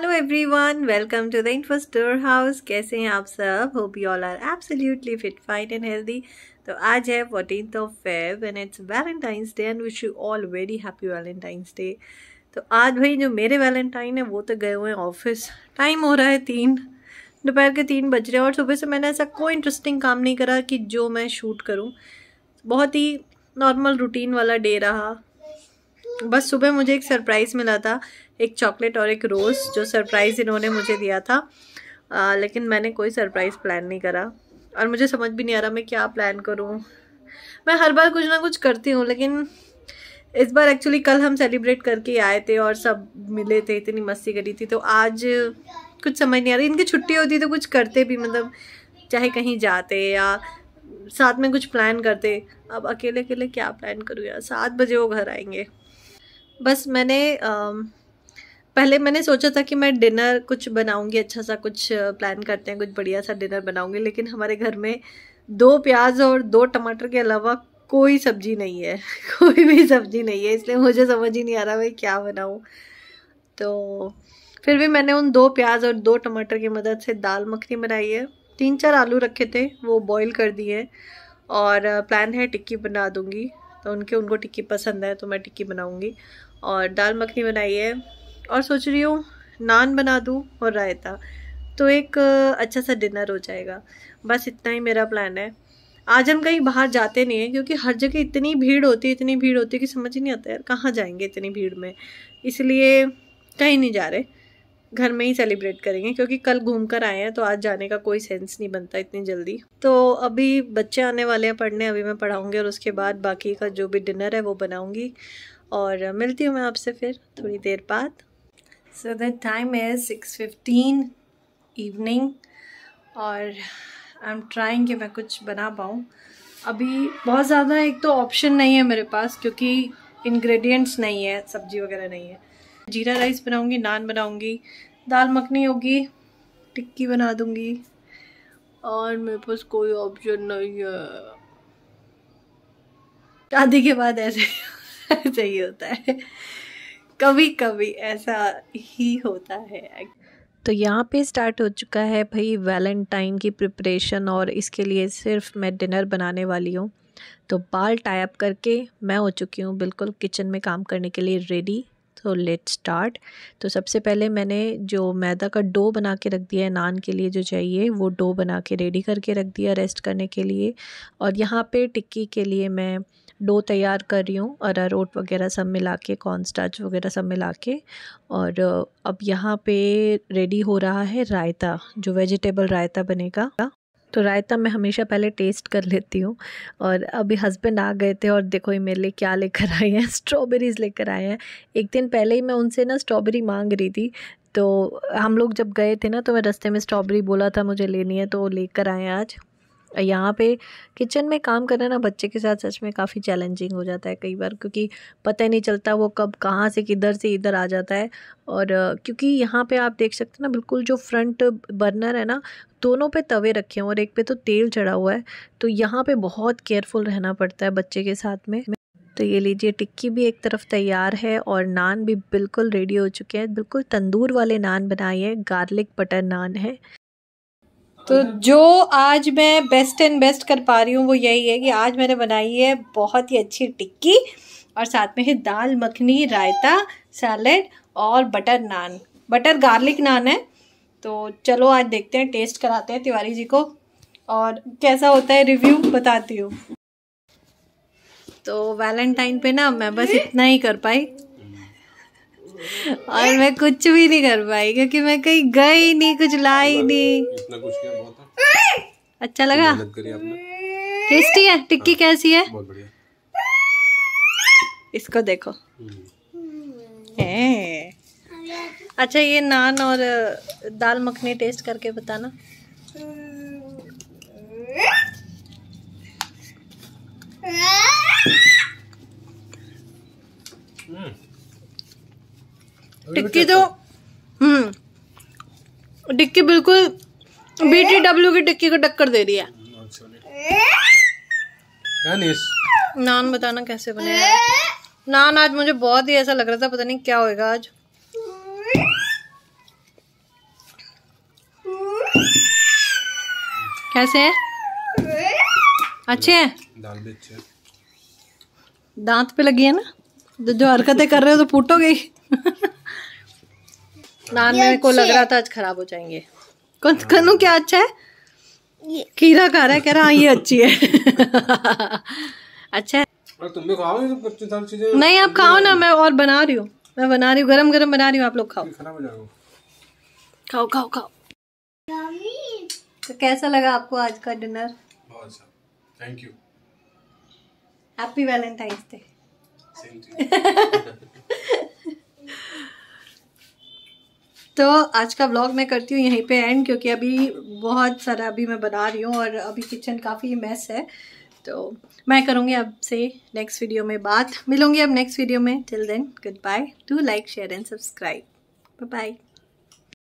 Hello everyone welcome to the info store house कैसे हैं आप सब hope you all are absolutely fit fine and healthy तो आज है fourteen of Feb and it's Valentine's day and wish you all very happy Valentine's day तो आज भाई जो मेरे वैलेंटाइन है वो तो गए हुए हैं ऑफिस टाइम हो रहा है तीन दोपहर के तीन बज रहे हैं और सुबह से मैंने ऐसा कोई इंटरेस्टिंग काम नहीं करा कि जो मैं शूट करूँ बहुत ही नॉर्मल रूटीन वाला डे रहा बस सुबह मुझे एक सरप्राइज़ मिला था एक चॉकलेट और एक रोज़ जो सरप्राइज़ इन्होंने मुझे दिया था आ, लेकिन मैंने कोई सरप्राइज़ प्लान नहीं करा और मुझे समझ भी नहीं आ रहा मैं क्या प्लान करूँ मैं हर बार कुछ ना कुछ करती हूँ लेकिन इस बार एक्चुअली कल हम सेलिब्रेट करके आए थे और सब मिले थे इतनी मस्ती करी थी तो आज कुछ समझ नहीं आ रही इनकी छुट्टी होती तो कुछ करते भी मतलब चाहे कहीं जाते या साथ में कुछ प्लान करते अब अकेले अकेले क्या प्लान करूँ यार सात बजे वो घर आएंगे बस मैंने पहले मैंने सोचा था कि मैं डिनर कुछ बनाऊंगी अच्छा सा कुछ प्लान करते हैं कुछ बढ़िया सा डिनर बनाऊंगी लेकिन हमारे घर में दो प्याज और दो टमाटर के अलावा कोई सब्जी नहीं है कोई भी सब्जी नहीं है इसलिए मुझे समझ ही नहीं आ रहा भाई क्या बनाऊँ तो फिर भी मैंने उन दो प्याज और दो टमाटर की मदद से दाल मखनी बनाई है तीन चार आलू रखे थे वो बॉईल कर दिए और प्लान है टिक्की बना दूँगी तो उनके उनको टिक्की पसंद है तो मैं टिक्की बनाऊँगी और दाल मखनी बनाई है और सोच रही हूँ नान बना दूँ और रायता तो एक अच्छा सा डिनर हो जाएगा बस इतना ही मेरा प्लान है आज हम कहीं बाहर जाते नहीं हैं क्योंकि हर जगह इतनी भीड़ होती है इतनी भीड़ होती है कि समझ ही नहीं आता यार कहाँ जाएंगे इतनी भीड़ में इसलिए कहीं नहीं जा रहे घर में ही सेलिब्रेट करेंगे क्योंकि कल घूम कर आए हैं तो आज जाने का कोई सेंस नहीं बनता इतनी जल्दी तो अभी बच्चे आने वाले हैं पढ़ने अभी मैं पढ़ाऊँगी और उसके बाद बाकी का जो भी डिनर है वो बनाऊँगी और मिलती हूँ मैं आपसे फिर थोड़ी देर बाद so the time is six fifteen evening और आई एम ट्राइंग कि मैं कुछ बना पाऊँ अभी बहुत ज़्यादा एक तो ऑप्शन नहीं है मेरे पास क्योंकि इंग्रेडिएंट्स नहीं है सब्ज़ी वगैरह नहीं है जीरा राइस बनाऊंगी नान बनाऊंगी दाल मखनी होगी टिक्की बना दूंगी और मेरे पास कोई ऑप्शन नहीं है शादी के बाद ऐसे ऐसे ही होता है कभी कभी ऐसा ही होता है तो यहाँ पे स्टार्ट हो चुका है भाई वैलेंटाइन की प्रिपरेशन और इसके लिए सिर्फ मैं डिनर बनाने वाली हूँ तो बाल टाइप करके मैं हो चुकी हूँ बिल्कुल किचन में काम करने के लिए रेडी तो लेट स्टार्ट तो सबसे पहले मैंने जो मैदा का डो बना के रख दिया है नान के लिए जो चाहिए वो डो बना के रेडी करके रख दिया रेस्ट करने के लिए और यहाँ पे टिक्की के लिए मैं डो तैयार कर रही हूँ अरारोट वगैरह सब मिला के कॉर्न स्टार्च वगैरह सब मिला के और अब यहाँ पे रेडी हो रहा है रायता जो वेजिटेबल रायता बनेगा तो रायता मैं हमेशा पहले टेस्ट कर लेती हूँ और अभी हस्बैंड आ गए थे और देखो ये मेरे लिए क्या लेकर आए हैं स्ट्रॉबेरीज़ लेकर आए हैं एक दिन पहले ही मैं उनसे ना स्ट्रॉबेरी मांग रही थी तो हम लोग जब गए थे ना तो मैं रास्ते में स्ट्रॉबेरी बोला था मुझे लेनी है तो वो लेकर आए आज यहाँ पे किचन में काम करना ना बच्चे के साथ सच में काफ़ी चैलेंजिंग हो जाता है कई बार क्योंकि पता ही नहीं चलता वो कब कहाँ से किधर से इधर आ जाता है और क्योंकि यहाँ पे आप देख सकते हैं ना बिल्कुल जो फ्रंट बर्नर है ना दोनों पे तवे रखे हैं और एक पे तो तेल चढ़ा हुआ है तो यहाँ पे बहुत केयरफुल रहना पड़ता है बच्चे के साथ में तो ये लीजिए टिक्की भी एक तरफ तैयार है और नान भी बिल्कुल रेडी हो चुके हैं बिल्कुल तंदूर वाले नान बनाए हैं गार्लिक बटर नान है तो मतलब जो आज मैं बेस्ट एंड बेस्ट कर पा रही हूँ वो यही है कि आज मैंने बनाई है बहुत ही अच्छी टिक्की और साथ में है दाल मखनी रायता सैलड और butter naan butter garlic naan है तो चलो आज देखते हैं टेस्ट कराते हैं तिवारी जी को और कैसा होता है रिव्यू बताती हूँ तो वैलेंटाइन पे ना मैं बस इतना ही कर पाई और मैं कुछ भी नहीं कर पाई क्योंकि मैं कहीं गई नहीं कुछ लाई नहीं इतना कुछ किया बहुत अच्छा लगा टेस्टी है टिक्की हाँ, कैसी है बहुत बढ़िया इसको देखो हम्म। अच्छा ये नान और दाल मखनी टेस्ट करके बताना हम्म। टिक्की तो हम्म टिक्की बिल्कुल बीटी डब्ल्यू की टिक्की को टक्कर दे रही है नान बताना कैसे बनेगा नान आज मुझे बहुत ही ऐसा लग रहा था पता नहीं क्या होएगा आज कैसे है अच्छे हैं दांत पे लगी है ना जो तो जो हरकतें कर रहे हो तो फूटोगे नान मेरे को लग रहा था आज खराब हो जाएंगे कौन कनु क्या अच्छा है खीरा खा रहा है कह रहा हाँ ये अच्छी है अच्छा है तुम भी खाओ तो नहीं आप खाओ ना मैं और बना रही हूँ मैं बना रही हूँ गरम गरम बना रही हूँ आप लोग खाओ खाओ खाओ खाओ तो कैसा लगा आपको आज का dinner thank you happy Valentine's day तो आज का ब्लॉग मैं करती हूँ यहीं पे एंड क्योंकि अभी बहुत सारा अभी मैं बना रही हूँ और अभी किचन काफ़ी मैस है तो मैं करूँगी अब से नेक्स्ट वीडियो में बात मिलूँगी अब नेक्स्ट वीडियो में till then good bye do like share and subscribe bye